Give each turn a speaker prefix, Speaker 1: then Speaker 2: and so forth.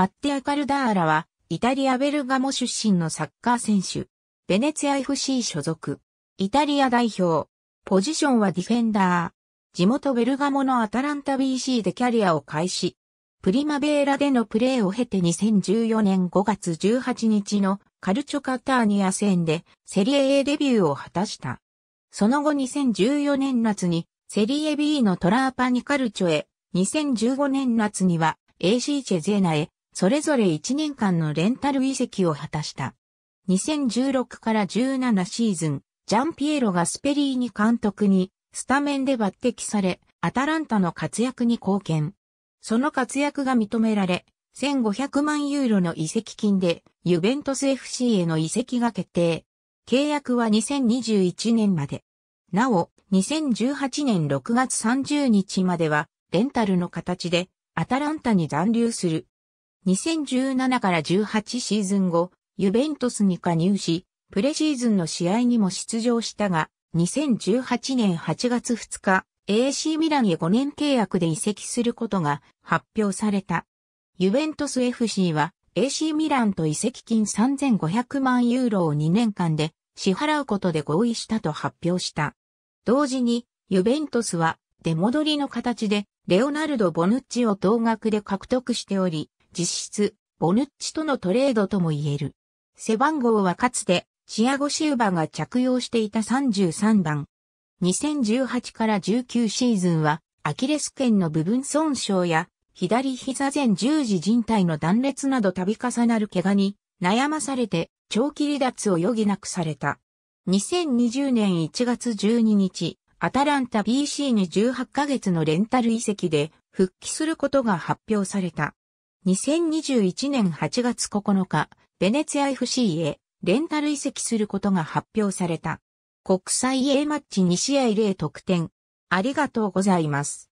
Speaker 1: マッテア・カルダーラは、イタリア・ベルガモ出身のサッカー選手。ベネツィア FC 所属。イタリア代表。ポジションはディフェンダー。地元ベルガモのアタランタ BC でキャリアを開始。プリマベーラでのプレーを経て2014年5月18日のカルチョカターニア戦でセリエ A デビューを果たした。その後2014年夏にセリエ B のトラーパニカルチョへ、2015年夏には AC チェゼーナへそれぞれ1年間のレンタル移籍を果たした。2016から17シーズン、ジャンピエロがスペリーニ監督にスタメンで抜擢され、アタランタの活躍に貢献。その活躍が認められ、1500万ユーロの移籍金で、ユベントス FC への移籍が決定。契約は2021年まで。なお、2018年6月30日までは、レンタルの形で、アタランタに残留する。2017から18シーズン後、ユベントスに加入し、プレシーズンの試合にも出場したが、2018年8月2日、AC ミランへ5年契約で移籍することが発表された。ユベントス FC は AC ミランと移籍金3500万ユーロを2年間で支払うことで合意したと発表した。同時にユベントスは出戻りの形でレオナルド・ボヌッチを同額で獲得しており、実質、ボヌッチとのトレードとも言える。背番号はかつて、チアゴ・シウバが着用していた33番。2018から19シーズンは、アキレス腱の部分損傷や、左膝前十字靭帯の断裂など度重なる怪我に悩まされて長期離脱を余儀なくされた。2020年1月12日、アタランタ BC に18ヶ月のレンタル遺跡で復帰することが発表された。2021年8月9日、ベネツィア FC へレンタル移籍することが発表された。国際 A マッチ2試合0得点。ありがとうございます。